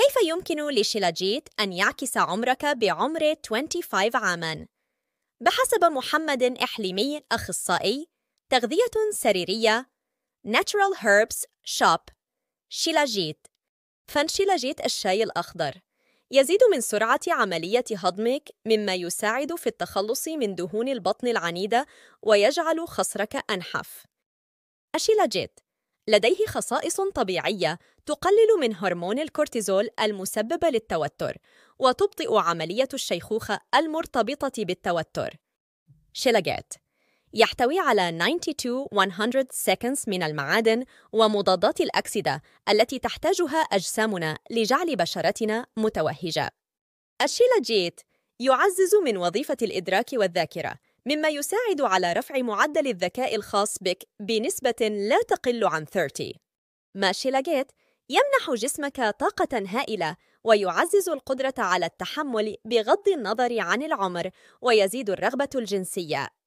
كيف يمكن لشيلاجيت أن يعكس عمرك بعمر 25 عاماً؟ بحسب محمد إحليمي أخصائي تغذية سريرية Natural Herbs Shop شيلاجيت فانشيلاجيت الشاي الأخضر يزيد من سرعة عملية هضمك مما يساعد في التخلص من دهون البطن العنيدة ويجعل خصرك أنحف. أشيلاجيت لديه خصائص طبيعية تقلل من هرمون الكورتيزول المسبب للتوتر وتبطئ عملية الشيخوخة المرتبطة بالتوتر. شيلاجات يحتوي على 92-100 seconds من المعادن ومضادات الأكسدة التي تحتاجها أجسامنا لجعل بشرتنا متوهجة. الشيلاجيت يعزز من وظيفة الإدراك والذاكرة، مما يساعد على رفع معدل الذكاء الخاص بك بنسبة لا تقل عن 30 ماشي لاجيت يمنح جسمك طاقة هائلة ويعزز القدرة على التحمل بغض النظر عن العمر ويزيد الرغبة الجنسية